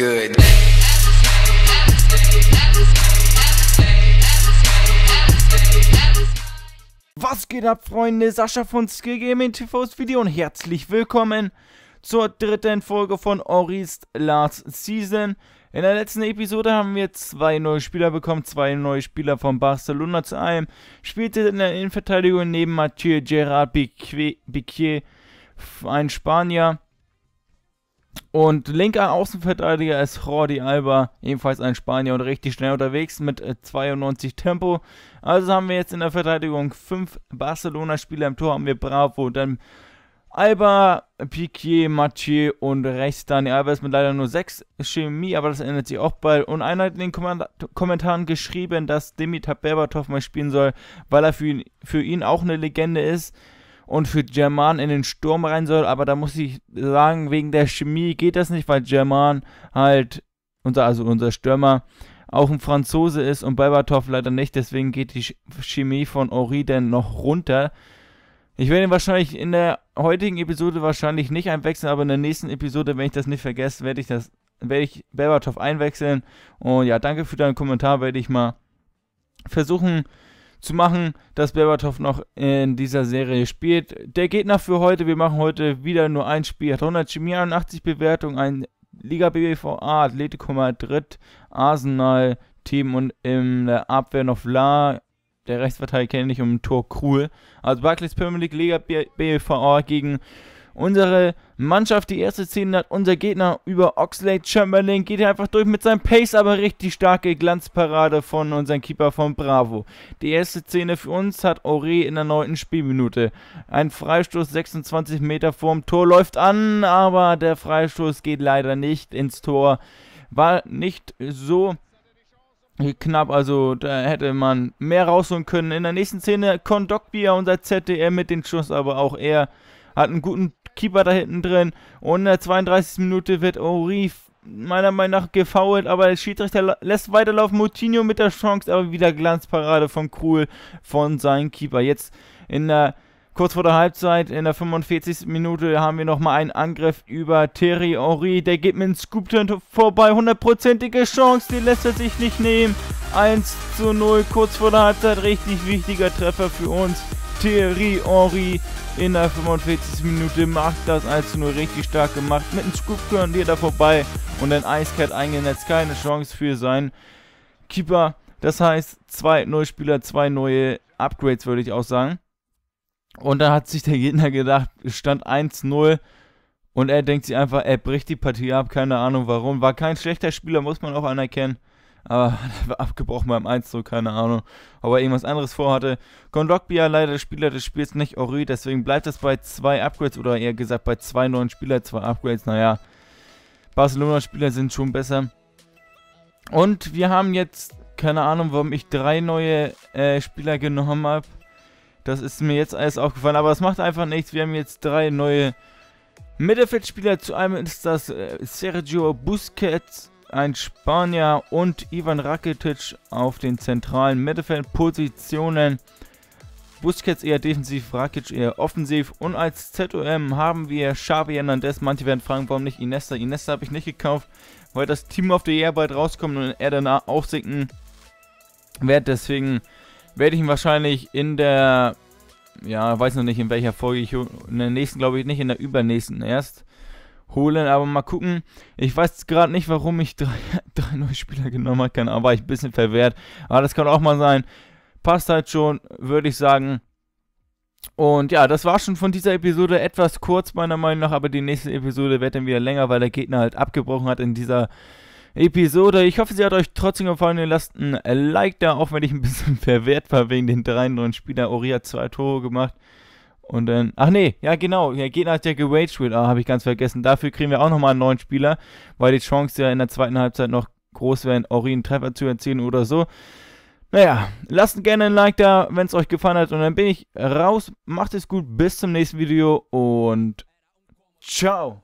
good. Was geht ab, Freunde? Sascha von Skill Gaming TVs Video und herzlich willkommen zur dritten Folge von Ori's Last Season. In der letzten Episode haben wir zwei neue Spieler bekommen, zwei neue Spieler von Barcelona. Zu einem spielte in der Innenverteidigung neben Mathieu Gerard Biquet, ein Spanier. Und linker Außenverteidiger ist Jordi Alba, ebenfalls ein Spanier und richtig schnell unterwegs mit 92 äh, Tempo. Also haben wir jetzt in der Verteidigung fünf Barcelona-Spieler im Tor, haben wir Bravo, dann Alba, Piquet, Mathieu und rechts Daniel Alba ist mit leider nur 6 Chemie, aber das ändert sich auch bald. Und einer hat in den Kommentaren geschrieben, dass Dimitar Berbatov mal spielen soll, weil er für ihn, für ihn auch eine Legende ist und für German in den Sturm rein soll. Aber da muss ich sagen, wegen der Chemie geht das nicht, weil German halt, unser, also unser Stürmer, auch ein Franzose ist und Balbatov leider nicht. Deswegen geht die Chemie von Ori denn noch runter. Ich werde ihn wahrscheinlich in der heutigen Episode wahrscheinlich nicht einwechseln, aber in der nächsten Episode, wenn ich das nicht vergesse, werde ich das werde ich Berbatov einwechseln. Und ja, danke für deinen Kommentar, werde ich mal versuchen, zu machen, dass Berbatov noch in dieser Serie spielt. Der Gegner für heute, wir machen heute wieder nur ein Spiel, hat 184 Bewertungen, ein Liga BBVA, Atletico Madrid, Arsenal Team und in der Abwehr noch La, der Rechtsverteidiger kenne ich um Tor Krul. Also Barclays Premier League Liga BBVA gegen unsere Mannschaft, die erste Szene hat, unser Gegner über Oxlade Chamberlain geht hier einfach durch mit seinem Pace, aber richtig starke Glanzparade von unserem Keeper von Bravo. Die erste Szene für uns hat Ore in der neunten Spielminute. Ein Freistoß 26 Meter vorm Tor läuft an, aber der Freistoß geht leider nicht ins Tor. War nicht so knapp, also da hätte man mehr rausholen können. In der nächsten Szene Kondogbia, unser ZDR mit dem Schuss, aber auch er hat einen guten Keeper da hinten drin. Und in der 32. Minute wird Ori meiner Meinung nach gefoult, aber der Schiedsrichter lässt weiterlaufen. Moutinho mit der Chance, aber wieder Glanzparade von Krul von seinem Keeper. Jetzt in der kurz vor der Halbzeit, in der 45. Minute, haben wir nochmal einen Angriff über Terry Ori. Der geht mit dem Scoop-Turn vorbei. Hundertprozentige Chance, die lässt er sich nicht nehmen. 1 zu 0, kurz vor der Halbzeit, richtig wichtiger Treffer für uns. Thierry Henry in der 45. Minute macht das 1 0 richtig stark gemacht. Mit einem Scoop die da vorbei und ein Eiscat eingenetzt. Keine Chance für seinen Keeper. Das heißt, zwei neue Spieler, zwei neue Upgrades, würde ich auch sagen. Und dann hat sich der Gegner gedacht, stand 1-0 und er denkt sich einfach, er bricht die Partie ab, keine Ahnung warum. War kein schlechter Spieler, muss man auch anerkennen aber hat war abgebrochen beim 1 so, keine Ahnung, ob er irgendwas anderes vorhatte. Kondogbia leider der Spieler des Spiels nicht Ori, deswegen bleibt es bei zwei Upgrades oder eher gesagt bei zwei neuen Spielern, zwei Upgrades, naja, Barcelona-Spieler sind schon besser. Und wir haben jetzt, keine Ahnung, warum ich drei neue äh, Spieler genommen habe. Das ist mir jetzt alles aufgefallen, aber es macht einfach nichts. Wir haben jetzt drei neue Mittelfeldspieler. Zu einem ist das äh, Sergio Busquets, ein Spanier und Ivan Rakitic auf den zentralen Mittelfeldpositionen. Busquets eher defensiv, Rakic eher offensiv. Und als ZOM haben wir Xavi Hernandez. Manche werden fragen, warum nicht Inesta. Inesta habe ich nicht gekauft, weil das Team of the Year bald rauskommt und er danach aufsinken wird. Deswegen werde ich ihn wahrscheinlich in der, ja, weiß noch nicht in welcher Folge, ich, in der nächsten glaube ich nicht, in der übernächsten erst holen. Aber mal gucken. Ich weiß gerade nicht, warum ich drei, drei neue Spieler genommen habe. Keine Ahnung, war ich ein bisschen verwehrt. Aber das kann auch mal sein. Passt halt schon, würde ich sagen. Und ja, das war schon von dieser Episode etwas kurz, meiner Meinung nach. Aber die nächste Episode wird dann wieder länger, weil der Gegner halt abgebrochen hat in dieser. Episode. Ich hoffe, sie hat euch trotzdem gefallen. Ihr lasst ein Like da, auch wenn ich ein bisschen verwehrt war wegen den drei neuen Spielern. Ori hat zwei Tore gemacht. Und dann, ach nee, ja genau, ja, geht nach der gewaged wird, ah, habe ich ganz vergessen. Dafür kriegen wir auch nochmal einen neuen Spieler, weil die Chance ja in der zweiten Halbzeit noch groß wäre, Ori einen Treffer zu erzielen oder so. Naja, lasst gerne ein Like da, wenn es euch gefallen hat. Und dann bin ich raus. Macht es gut, bis zum nächsten Video und ciao.